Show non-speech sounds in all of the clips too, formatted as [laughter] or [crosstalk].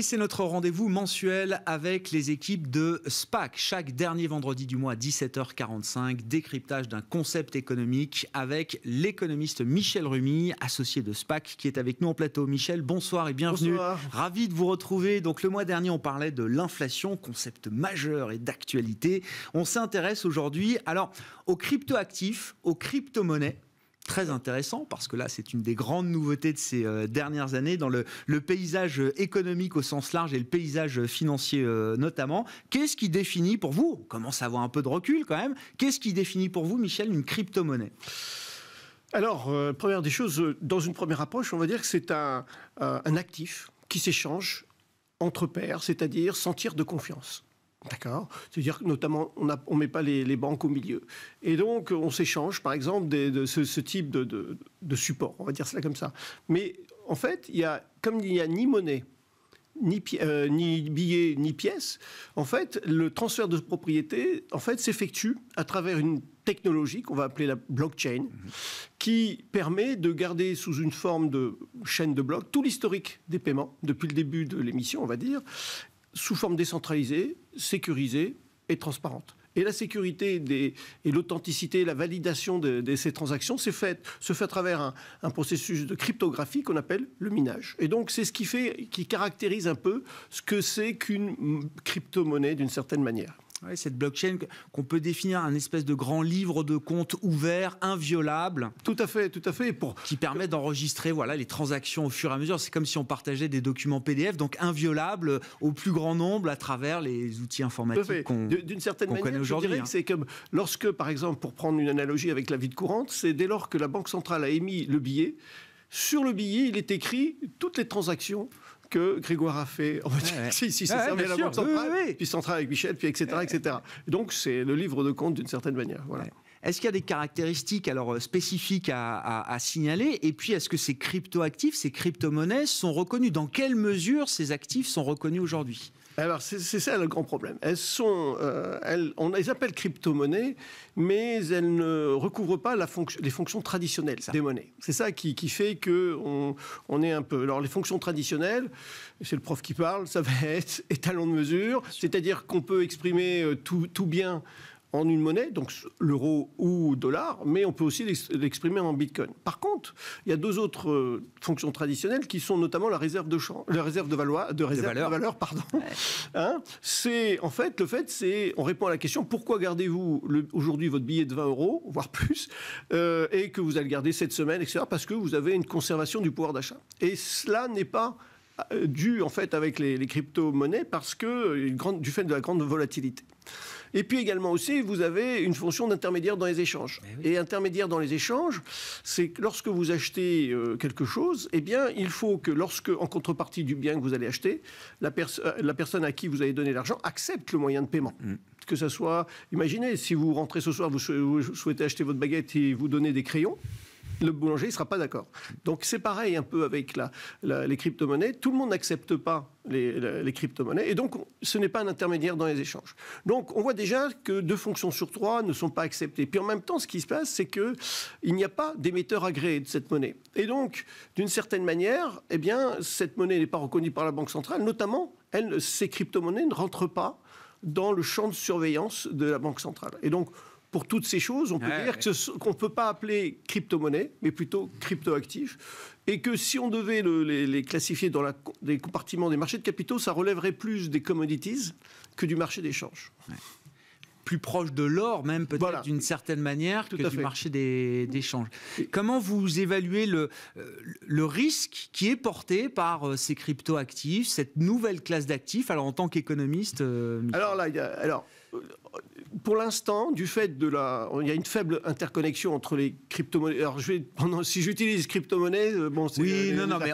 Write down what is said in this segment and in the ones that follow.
Et c'est notre rendez-vous mensuel avec les équipes de SPAC. Chaque dernier vendredi du mois à 17h45, décryptage d'un concept économique avec l'économiste Michel Rumi, associé de SPAC, qui est avec nous en plateau. Michel, bonsoir et bienvenue. Bonsoir. Ravi de vous retrouver. Donc le mois dernier, on parlait de l'inflation, concept majeur et d'actualité. On s'intéresse aujourd'hui alors aux cryptoactifs, aux crypto-monnaies très intéressant parce que là, c'est une des grandes nouveautés de ces euh, dernières années dans le, paysage euh, économique au sens large et le paysage euh, financier notamment. Qu'est-ce qui définit pour vous, on commence à avoir un peu de recul quand même, qu'est-ce qui définit pour vous, Michel, une crypto-monnaie alors, première des choses, dans une première approche, on va dire que c'est un, un actif qui s'échange entre pairs, c'est-à-dire sentir de confiance. D'accord C'est-à-dire que notamment, on ne met pas les, banques au milieu. Et donc, on s'échange, par exemple, de ce, type de, support, on va dire cela comme ça. Mais en fait, il y a, comme il n'y a ni monnaie, ni, euh, ni billets, ni pièces, en fait, le transfert de propriété en fait, s'effectue à travers une technologie qu'on va appeler la blockchain, qui permet de garder sous une forme de chaîne de blocs tout l'historique des paiements depuis le début de l'émission, on va dire, sous forme décentralisée, sécurisée et transparente. Et la sécurité et l'authenticité, la validation de, ces transactions c'est fait, se fait à travers un, processus de cryptographie qu'on appelle le minage. Et donc, c'est ce qui, fait, qui caractérise un peu ce que c'est qu'une crypto-monnaie d'une certaine manière cette blockchain qu'on peut définir un espèce de grand livre de compte ouvert, inviolable. Tout à fait, tout à fait. Qui permet d'enregistrer voilà, les transactions au fur et à mesure. C'est comme si on partageait des documents PDF, donc inviolables au plus grand nombre à travers les outils informatiques qu'on D'une certaine manière, je dirais hein. que c'est comme lorsque, par exemple, pour prendre une analogie avec la vie de courante, c'est dès lors que la Banque centrale a émis le billet, sur le billet, il est écrit toutes les transactions que Grégoire a fait. si, si c'est servi la puis Centrale avec Michel, puis etc. Euh, etc. Donc c'est le livre de compte d'une certaine manière. Voilà. Est-ce qu'il y a des caractéristiques alors euh, spécifiques à, signaler Et puis, est-ce que ces crypto-actifs, ces crypto-monnaies sont reconnus Dans quelle mesure ces actifs sont reconnus aujourd'hui alors, c'est ça le grand problème. Elles sont, euh, elles, on les appelle crypto-monnaies, mais elles ne recouvrent pas les fonctions traditionnelles des monnaies. C'est ça qui, fait que on, est un peu. Alors, les fonctions traditionnelles, c'est le prof qui parle, ça va être [laughs] étalon de mesure, c'est-à-dire qu'on peut exprimer euh, tout bien en une monnaie, donc l'euro ou dollar, mais on peut aussi l'exprimer en bitcoin. Par contre, il y a deux autres euh, fonctions traditionnelles qui sont notamment la réserve de la réserve de, de, réserve de valeur. pardon. [laughs] Hein, c'est en fait le fait, c'est on répond à la question pourquoi gardez-vous aujourd'hui votre billet de 20 euros, voire plus, euh, et que vous allez le garder cette semaine, etc. Parce que vous avez une conservation du pouvoir d'achat. Et cela n'est pas euh, dû en fait avec les, crypto-monnaies parce que grande, du fait de la grande volatilité. Et puis également aussi, vous avez une fonction d'intermédiaire dans les échanges. Eh et intermédiaire dans les échanges, c'est que lorsque vous achetez euh, quelque chose, eh bien, il faut que lorsque, en contrepartie du bien que vous allez acheter, la, euh, personne à qui vous avez donné l'argent accepte le moyen de paiement. Mm. que ça soit. Imaginez, si vous rentrez ce soir, vous, vous, souhaitez acheter votre baguette et vous donner des crayons le boulanger ne sera pas d'accord. Donc c'est pareil un peu avec la, les crypto-monnaies. Tout le monde n'accepte pas les, les crypto-monnaies et donc ce n'est pas un intermédiaire dans les échanges. Donc on voit déjà que deux fonctions sur trois ne sont pas acceptées. Puis en même temps, ce qui se passe, c'est qu'il n'y a pas d'émetteur agréé de cette monnaie. Et donc, d'une certaine manière, eh bien, cette monnaie n'est pas reconnue par la Banque centrale, notamment, elle, ces crypto-monnaies ne rentrent pas dans le champ de surveillance de la Banque centrale. Et donc, pour toutes ces choses, on peut dire qu'on ne peut pas appeler crypto-monnaie, mais plutôt crypto actifs Et que si on devait les, classifier dans les compartiments des marchés de capitaux, ça relèverait plus des commodities que du marché d'échange. changes, plus proche de l'or, même peut-être d'une certaine manière, que du marché des, changes. Comment vous évaluez le, euh, le risque qui est porté par euh, ces crypto-actifs, cette nouvelle classe d'actifs Alors, en tant qu'économiste. Euh, alors là, il y a, alors, pour l'instant, du fait de la. Il y a une faible interconnexion entre les crypto-monnaies. Alors, vais, pendant, [laughs] si j'utilise crypto-monnaie, euh, bon, c'est. Oui, euh, non, non, mais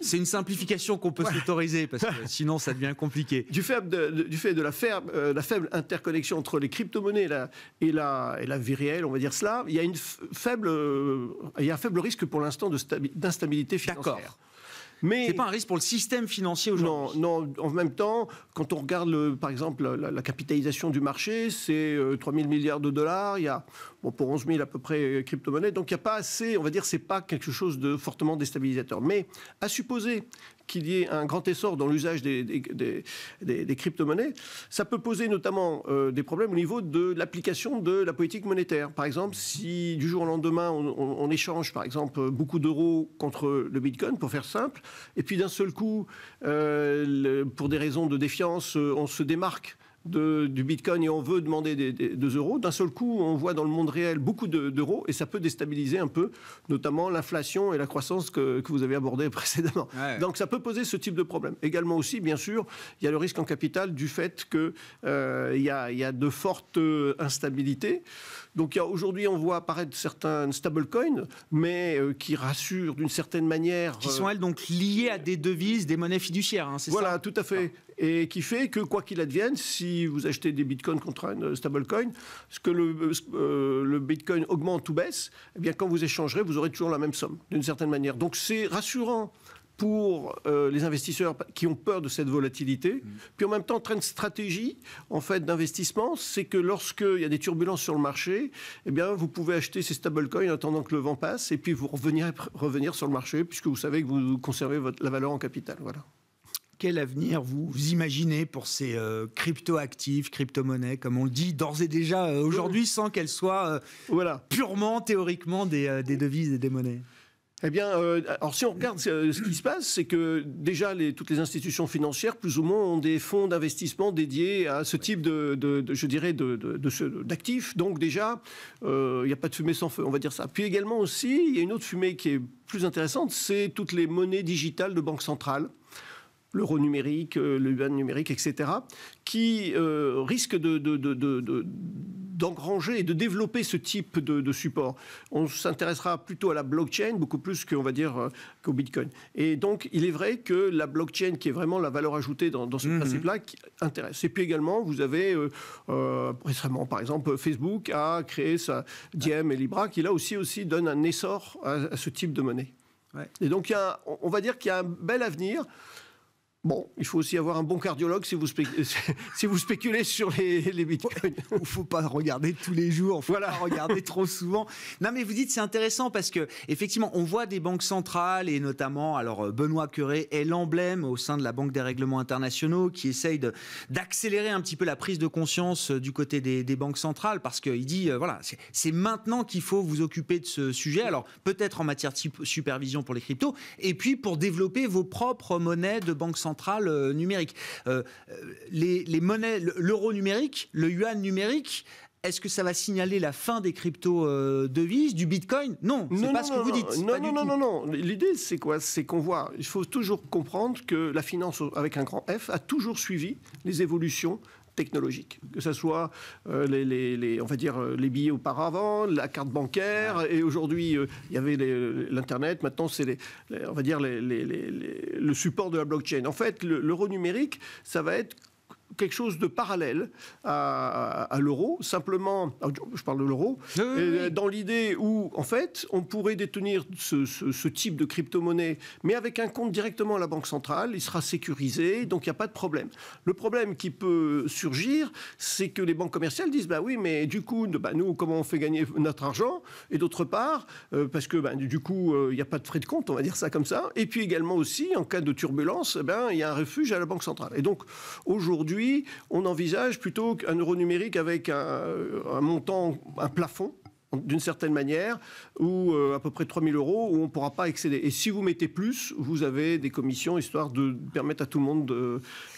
c'est une simplification qu'on peut s'autoriser, parce que [laughs] sinon, ça devient compliqué. Du fait de, du fait de euh, la, faible, interconnexion entre les crypto-monnaies et la, et, la, vie réelle, on va dire cela, il y a, une faible, il y a un faible risque pour l'instant d'instabilité financière. Mais c'est pas un risque pour le système financier aujourd'hui. Non, En même temps, quand on regarde, par exemple, la, capitalisation du marché, c'est 3 euh, 000 milliards de dollars. Il y a bon, pour 11 000 à peu près euh, crypto-monnaies. Donc il n'y a pas assez. On va dire, c'est pas quelque chose de fortement déstabilisateur. Mais à supposer qu'il y ait un grand essor dans l'usage des, crypto-monnaies, ça peut poser notamment euh, des problèmes au niveau de l'application de la politique monétaire. Par exemple, si du jour au lendemain, on, échange, par exemple, beaucoup d'euros contre le Bitcoin, pour faire simple, et puis d'un seul coup, euh, pour des raisons de défiance, euh, on se démarque du Bitcoin et on veut demander des, euros, d'un seul coup, on voit dans le monde réel beaucoup d'euros et ça peut déstabiliser un peu, notamment l'inflation et la croissance que, vous avez abordé [laughs] précédemment. Donc ça peut poser ce type de problème. Également aussi, bien sûr, il y a le risque en capital du fait qu'il euh, y, a, de fortes euh, instabilités. Donc aujourd'hui, on voit apparaître certains stablecoins, mais euh, qui rassurent d'une certaine manière. Qui sont elles donc liées à des devises, des monnaies fiduciaires, hein, Voilà, tout à fait et qui fait que quoi qu'il advienne, si vous achetez des bitcoins contre un euh, stablecoin, ce que euh, euh, le, bitcoin augmente ou baisse, eh bien quand vous échangerez, vous aurez toujours la même somme d'une certaine manière. Donc c'est rassurant pour les investisseurs qui ont peur de cette volatilité. Mmh. Puis en même temps, train de stratégie en fait d'investissement, c'est que lorsqu'il y a des turbulences sur le marché, eh bien vous pouvez acheter ces stablecoins en attendant que le vent passe et puis vous revenir, revenir sur le marché puisque vous savez que vous conservez la valeur en capital. Voilà quel avenir vous imaginez pour ces euh, crypto-actifs, crypto-monnaies, comme on le dit d'ores et déjà euh, aujourd'hui, mmh. sans qu'elles soient euh, voilà. purement théoriquement des, devises et des monnaies eh bien, alors si on regarde ce qui se passe, c'est que déjà les, toutes les institutions financières, plus ou moins, ont des fonds d'investissement dédiés à ce type de, je dirais, d'actifs. De, de Donc déjà, il n'y a pas de fumée sans feu, on va dire ça. Puis également aussi, il y a une autre fumée qui est plus intéressante, c'est toutes les monnaies digitales de banque centrale l'euro numérique, euh, le yuan numérique, etc., qui euh, risque de, d'engranger et de développer ce type de, support. On s'intéressera plutôt à la blockchain, beaucoup plus qu'on va dire euh, qu'au Bitcoin. Et donc, il est vrai que la blockchain, qui est vraiment la valeur ajoutée dans, ce mhm. principe-là, intéresse. Et puis également, vous avez euh, récemment, par exemple, Facebook a créé sa Diem et Libra, qui là aussi, aussi donne un essor à, ce type de monnaie. Et donc, il y a, on va dire qu'il y a un bel avenir. Bon, il faut aussi avoir un bon cardiologue si vous, spéculez, [laughs] si vous spéculez sur les, les bitcoins. Il faut pas regarder tous les jours, faut voilà. pas regarder trop souvent. Non, mais vous dites c'est intéressant parce que effectivement, on voit des banques centrales et notamment, alors euh, Benoît Curé est l'emblème au sein de la Banque des règlements internationaux qui essaye d'accélérer un petit peu la prise de conscience euh, du côté des, des banques centrales parce qu'il dit euh, voilà, c'est maintenant qu'il faut vous occuper de ce sujet. Alors peut-être en matière de supervision pour les cryptos et puis pour développer vos propres monnaies de banque centrale centrale euh, numérique. Euh, euh, les, les, monnaies, l'euro numérique, le yuan numérique, est-ce que ça va signaler la fin des crypto-devises, du bitcoin Non, pas ce que non, vous dites. Non, non, non, non. L'idée, c'est quoi C'est qu'on voit, il faut toujours comprendre que la finance, avec un grand F, a toujours suivi les évolutions technologique, que ce soit euh, les, on va dire, euh, les billets auparavant, la carte bancaire, et aujourd'hui, euh, il y avait l'Internet, maintenant c'est, les, on va dire, le support de la blockchain. En fait, l'euro numérique, ça va être quelque chose de parallèle à, l'euro, simplement, je parle de l'euro, dans l'idée où, en fait, on pourrait détenir ce, type de crypto-monnaie, mais avec un compte directement à la Banque centrale, il sera sécurisé, donc il n'y a pas de problème. Le problème qui peut surgir, c'est que les banques commerciales disent, bah oui, mais du coup, bah, nous, comment on fait gagner notre argent Et d'autre part, euh, parce que bah, du coup, euh, il n'y a pas de frais de compte, on va dire ça comme ça. Et puis également aussi, en cas de turbulence, eh ben, il y a un refuge à la Banque centrale. Et donc, aujourd'hui, on envisage plutôt qu'un euro numérique avec un, montant, un plafond, d'une certaine manière, ou euh, à peu près 3000 euros, où on ne pourra pas excéder. Et si vous mettez plus, vous avez des commissions, histoire de permettre à tout le monde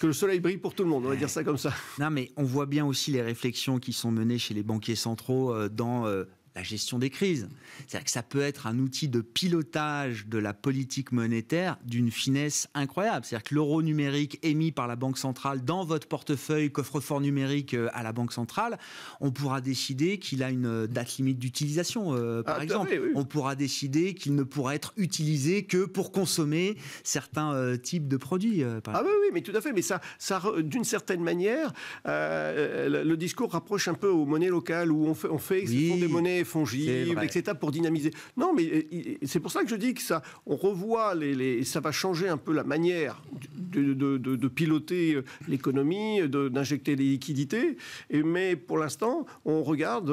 que le soleil brille pour tout le monde, on va dire ça comme ça. Non, mais on voit bien aussi les réflexions qui sont menées chez les banquiers centraux euh, dans euh, la gestion des crises. C'est-à-dire que ça peut être un outil de pilotage de la politique monétaire d'une finesse incroyable. C'est-à-dire que l'euro numérique émis par la Banque centrale dans votre portefeuille coffre-fort numérique euh, à la Banque centrale, on pourra décider qu'il a une euh, date limite d'utilisation, euh, par ah, exemple. On pourra décider qu'il ne pourra être utilisé que pour consommer certains types de produits. ah oui, oui, mais tout à fait. Mais ça, ça d'une certaine manière, le, discours rapproche un peu aux monnaies locales où on fait, on fait des monnaies fongible, etc., pour dynamiser. Non, mais euh, c'est pour ça que je dis que ça, on revoit les, ça va changer un peu la manière de, de piloter euh, l'économie, euh, d'injecter les liquidités. Et, mais pour l'instant, on regarde.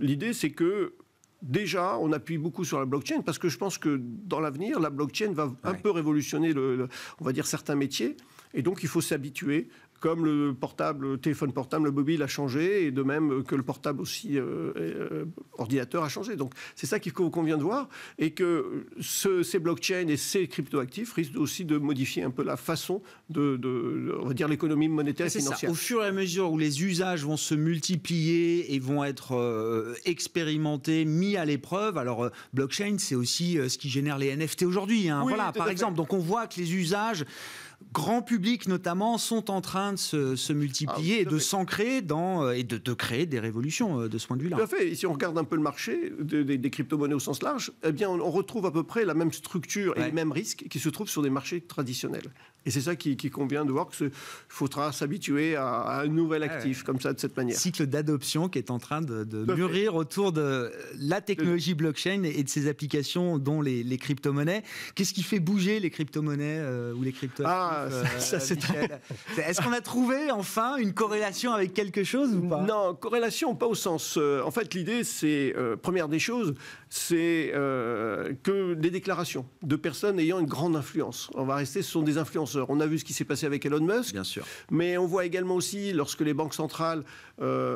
L'idée, c'est que déjà, on appuie beaucoup sur la blockchain parce que je pense que dans l'avenir, la blockchain va un peu révolutionner, on va dire, certains métiers. Et donc, il faut s'habituer comme le portable, le téléphone portable, le mobile a changé, et de même que le portable aussi euh, euh, ordinateur a changé. Donc c'est ça qu'il convient de voir, et que ces blockchains et ces cryptoactifs risquent aussi de modifier un peu la façon de, on va dire, l'économie monétaire et financière. Ça. Au fur et à mesure où les usages vont se multiplier et vont être euh, expérimentés, mis à l'épreuve, alors blockchain, c'est aussi ce qui génère les NFT aujourd'hui. Hein. voilà, par exemple. Donc on voit que les usages grand public notamment, sont en train de se, multiplier ah, euh, et de s'ancrer dans et de, créer des révolutions euh, de ce point de vue-là. Tout à fait. Et si on regarde un peu le marché des crypto-monnaies au sens large, eh bien, on, retrouve à peu près la même structure et les mêmes risques qui se trouvent sur des marchés traditionnels. Et c'est ça qui, convient de voir qu'il faudra s'habituer à, un nouvel ah actif comme ça, de cette manière. Cycle d'adoption qui est en train de, mûrir autour de la technologie blockchain et de ses applications, dont les, crypto-monnaies. Qu'est-ce qui fait bouger les crypto-monnaies euh, ou les crypto monnaies ah, ça, euh, Est-ce qu'on a trouvé enfin une corrélation avec quelque chose ou pas Non, corrélation pas au sens. Euh, en fait, l'idée, c'est euh, première des choses, c'est que des déclarations de personnes ayant une grande influence. On va rester, ce sont des influenceurs. On a vu ce qui s'est passé avec Elon Musk. Bien sûr. Mais on voit également aussi lorsque les banques centrales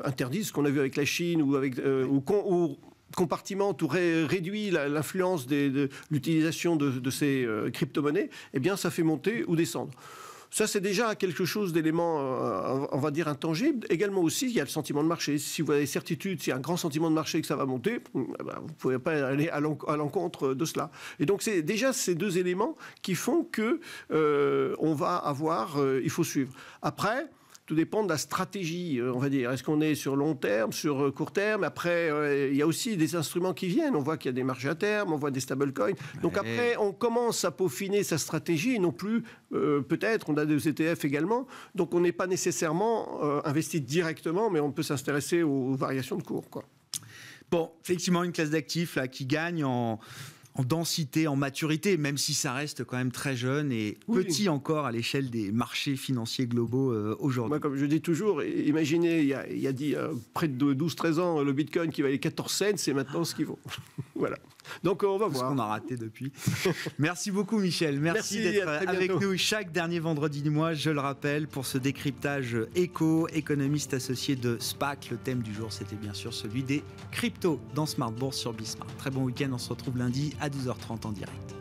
interdisent, ce qu'on a vu avec la Chine ou avec ou compartimente ou réduit l'influence de l'utilisation de, ces euh, crypto-monnaies, eh bien, ça fait monter ou descendre. Ça, c'est déjà quelque chose d'élément, euh, on va dire, intangible. Également aussi, il y a le sentiment de marché. Si vous avez certitude, s'il y a un grand sentiment de marché que ça va monter, hmm, eh ben, vous ne pouvez pas aller à l'encontre de cela. Et donc, c'est déjà ces deux éléments qui font que euh, on va avoir, il faut suivre. Après, tout dépend de la stratégie, euh, on va dire. Est-ce qu'on est sur long terme, sur euh, court terme Après, euh, il y a aussi des instruments qui viennent. On voit qu'il y a des marges à terme, on voit des stablecoins. Donc après, on commence à peaufiner sa stratégie, non plus, peut-être, on a des ETF également. Donc on n'est pas nécessairement investi directement, mais on peut s'intéresser aux variations de cours. Quoi. Bon, effectivement, une classe d'actifs qui gagne en en densité, en maturité, même si ça reste quand même très jeune et petit encore à l'échelle des marchés financiers globaux euh, aujourd'hui. Moi, comme je dis toujours, imaginez, il y a, dit, euh, près de 12-13 ans, le bitcoin qui valait 14 cents, c'est maintenant ce qu'il vaut. [laughs] voilà. Donc on va voir. ce qu'on a raté depuis. [laughs] Merci beaucoup Michel. Merci, d'être avec nous chaque dernier vendredi du mois, je le rappelle, pour ce décryptage éco, économiste associé de SPAC. Le thème du jour, c'était bien sûr celui des cryptos dans Smart Bourse sur Bismarck, Très bon week-end, on se retrouve lundi à 12h30 en direct.